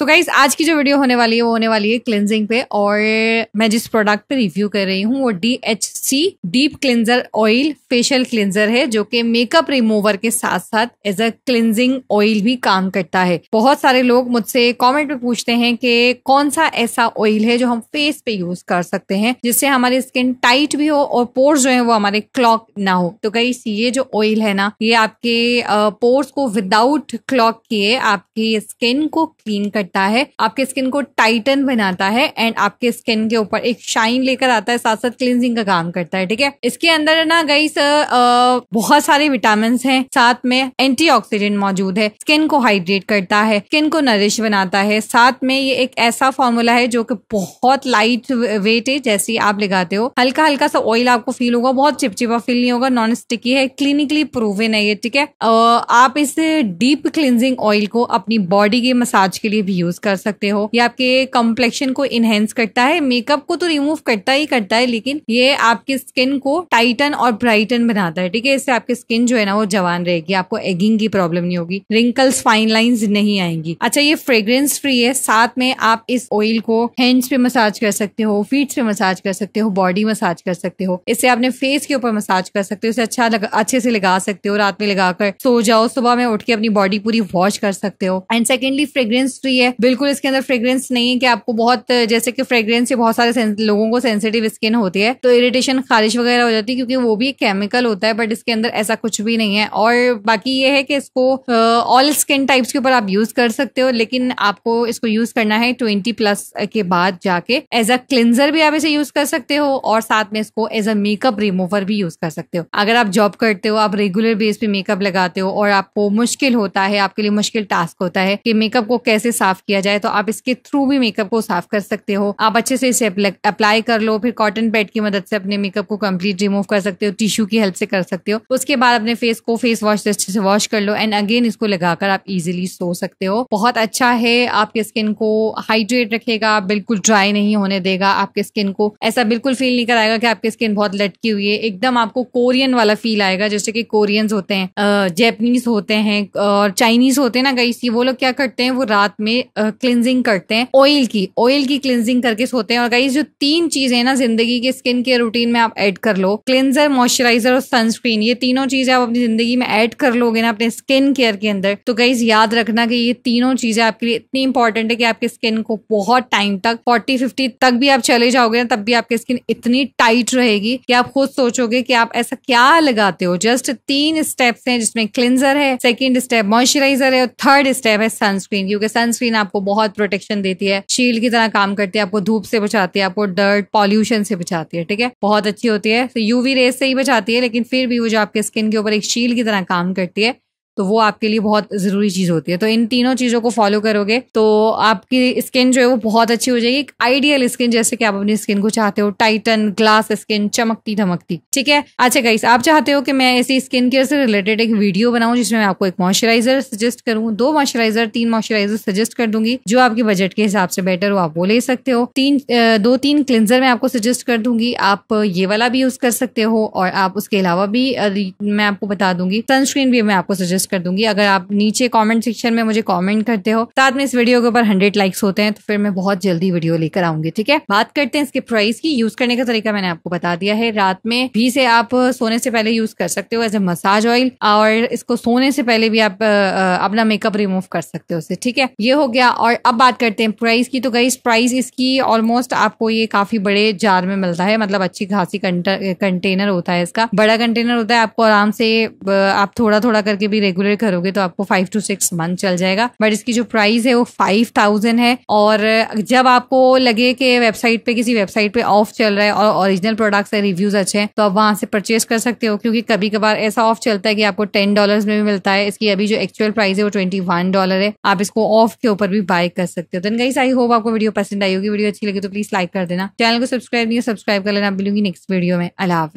तो गाइज आज की जो वीडियो होने वाली है वो होने वाली है क्लिनजिंग पे और मैं जिस प्रोडक्ट पे रिव्यू कर रही हूँ वो D H C deep cleanser oil facial cleanser है जो कि मेकअप रिमूवर के साथ साथ एज अ क्लिनजिंग ऑयल भी काम करता है बहुत सारे लोग मुझसे कमेंट में पूछते हैं कि कौन सा ऐसा ऑयल है जो हम फेस पे यूज कर सकते हैं जिससे हमारी स्किन टाइट भी हो और पोर्स जो है वो हमारे क्लॉक ना हो तो गाइस ये जो ऑयल है ना ये आपके पोर्स को विदाउट क्लॉक किए आपकी स्किन को क्लीन कर करता है आपके स्किन को टाइटन बनाता है एंड आपके स्किन के ऊपर एक शाइन लेकर आता है साथ साथ क्लिनजिंग का काम करता है ठीक है इसके अंदर ना गई बहुत सारे विटामिन है साथ में एंटीऑक्सीडेंट मौजूद है स्किन को हाइड्रेट करता है स्किन को नरिश बनाता है साथ में ये एक ऐसा फॉर्मूला है जो कि बहुत लाइट वेट है जैसे आप लगाते हो हल्का हल्का सा ऑयल आपको फील होगा बहुत चिपचिपा फील नहीं होगा नॉन स्टिकी है क्लिनिकली प्रूवन है ये ठीक है आप इस डीप क्लिनजिंग ऑयल को अपनी बॉडी के मसाज के लिए भी यूज कर सकते हो ये आपके कॉम्प्लेक्शन को इनहेंस करता है मेकअप को तो रिमूव करता ही करता है लेकिन ये आपकी स्किन को टाइटन और ब्राइटन बनाता है ठीक है इससे आपकी स्किन जो है ना वो जवान रहेगी आपको एगिंग की प्रॉब्लम नहीं होगी रिंकल्स फाइन लाइन नहीं आएंगी अच्छा ये फ्रेग्रेंस फ्री है साथ में आप इस ऑयल को हैंड्स पे मसाज कर सकते हो फीट्स पे मसाज कर सकते हो बॉडी मसाज कर सकते हो इससे आपने फेस के ऊपर मसाज कर सकते हो इसे अच्छा लग, अच्छे से लगा सकते हो रात में लगाकर सो जाओ सुबह में उठ के अपनी बॉडी पूरी वॉश कर सकते हो एंड सेकेंडली फ्रेग्रेंस फ्री है है बिल्कुल इसके अंदर फ्रेग्रेंस नहीं है कि आपको बहुत जैसे कि फ्रेग्रेंस से बहुत सारे लोगों को सेंसिटिव स्किन होती है तो इरिटेशन खारिश वगैरह हो जाती है क्योंकि वो भी एक केमिकल होता है बट इसके अंदर ऐसा कुछ भी नहीं है और बाकी ये है कि इसको ऑल स्किन टाइप्स के ऊपर आप यूज कर सकते हो लेकिन आपको इसको यूज करना है ट्वेंटी प्लस के बाद जाके एज अ क्लिनजर भी आप इसे यूज कर सकते हो और साथ में इसको एज अ मेकअप रिमूवर भी यूज कर सकते हो अगर आप जॉब करते हो आप रेगुलर बेस पे मेकअप लगाते हो और आपको मुश्किल होता है आपके लिए मुश्किल टास्क होता है कि मेकअप को कैसे साफ साफ किया जाए तो आप इसके थ्रू भी मेकअप को साफ कर सकते हो आप अच्छे से इसे अप्लाई कर लो फिर कॉटन पैड की मदद से अपने मेकअप को कम्प्लीट रिमूव कर सकते हो टिश्यू की हेल्प से कर सकते हो उसके बाद अपने फेस को फेस वॉश से अच्छे से वॉश कर लो एंड अगेन इसको लगाकर आप इजिली सो सकते हो बहुत अच्छा है आपके स्किन को हाइड्रेट रखेगा बिल्कुल ड्राई नहीं होने देगा आपके स्किन को ऐसा बिल्कुल फील नहीं कराएगा कि आपकी स्किन बहुत लटकी हुई है एकदम आपको कोरियन वाला फील आएगा जैसे कि कोरियंस होते हैं जैपनीज होते हैं और चाइनीज होते हैं ना कई सी वो लोग क्या करते हैं वो रात में क्लिनजिंग करते हैं ऑयल की ऑयल की क्लिनजिंग करके सोते हैं और गाइज जो तीन चीजें ना जिंदगी के स्किन केयर रूटीन में आप ऐड कर लो क्लिनजर मॉइस्चराइजर और सनस्क्रीन ये तीनों चीजें आप अपनी जिंदगी में ऐड कर लोगे ना अपने स्किन केयर के अंदर तो गाइज याद रखना कि ये तीनों चीजें आपके लिए इतनी इंपॉर्टेंट है कि आपके स्किन को बहुत टाइम तक फोर्टी फिफ्टी तक भी आप चले जाओगे ना तब भी आपकी स्किन इतनी टाइट रहेगी कि आप खुद सोचोगे कि आप ऐसा क्या लगाते हो जस्ट तीन स्टेप्स हैं जिसमें क्लिनजर है सेकेंड स्टेप मॉइस्चराइजर है और थर्ड स्टेप है सनस्क्रीन क्योंकि सनस्क्रीन आपको बहुत प्रोटेक्शन देती है शील्ड की तरह काम करती है आपको धूप से बचाती है आपको डर्ट पॉल्यूशन से बचाती है ठीक है बहुत अच्छी होती है तो यूवी रेस से ही बचाती है लेकिन फिर भी वो जो आपके स्किन के ऊपर एक शील्ड की तरह काम करती है तो वो आपके लिए बहुत ज़रूरी चीज़ होती है तो इन तीनों चीज़ों को फॉलो करोगे तो आपकी स्किन जो है वो बहुत अच्छी हो जाएगी आइडियल स्किन जैसे कि आप अपनी स्किन को चाहते हो टाइटन ग्लास स्किन चमकती धमकती ठीक है अच्छा गाइस आप चाहते हो कि मैं ऐसी स्किन केयर से रिलेटेड एक वीडियो बनाऊं जिसमें मैं आपको एक मॉइस्चराइजर सजेस्ट करूँ दो मॉइस्चराइजर तीन मॉइस्चराइजर सजेस्ट कर दूंगी जो आपके बजट के हिसाब से बेटर हो आप वो ले सकते हो तीन दो तीन क्लिनजर मैं आपको सजेस्ट कर दूंगी आप ये वाला भी यूज कर सकते हो और आप उसके अलावा भी मैं आपको बता दूंगी सनस्क्रीन भी मैं आपको सजेस्ट पोस्ट कर दूंगी अगर आप नीचे कॉमेंट सेक्शन में मुझे कॉमेंट करते हो साथ में इस वीडियो के ऊपर हंड्रेड लाइक्स होते हैं तो फिर मैं बहुत जल्दी वीडियो लेकर आऊंगी ठीक है बात करते हैं इसके प्राइस की यूज करने का तरीका मैंने आपको बता दिया है रात में भी से आप सोने से पहले यूज कर सकते हो एज ए मसाज ऑयल और इसको सोने से पहले भी आप अपना मेकअप रिमूव कर सकते हो ठीक है ये हो गया और अब बात करते हैं प्राइस की तो गई प्राइस इसकी ऑलमोस्ट आपको ये काफी बड़े जार में मिलता है मतलब अच्छी खासी कंटेनर होता है इसका बड़ा कंटेनर होता है आपको आराम से आप थोड़ा थोड़ा करके भी रेगुलर करोगे तो आपको फाइव टू सिक्स मंथ चल जाएगा बट इसकी जो प्राइस है वो फाइव थाउजेंड है और जब आपको लगे कि वेबसाइट पे किसी वेबसाइट पे ऑफ चल रहा है और ओरिजिनल प्रोडक्ट्स है रिव्यूज अच्छे हैं तो आप वहां से परचेज कर सकते हो क्योंकि कभी कभार ऐसा ऑफ चलता है कि आपको टेन डॉलर में भी मिलता है इसकी अभी जो एक्चुअल प्राइस है वो ट्वेंटी वन डॉलर है आप इसको ऑफ के ऊपर भी बाय कर सकते हो देन गाइस आई होप आपको वीडियो पसंद आई होगी वीडियो अच्छी लगी तो प्लीज लाइक कर देना चैनल को सब्सक्राइब नहीं सब्सक्राइब कर लेना मिलूंगी नेक्स्ट वीडियो में अल्लाह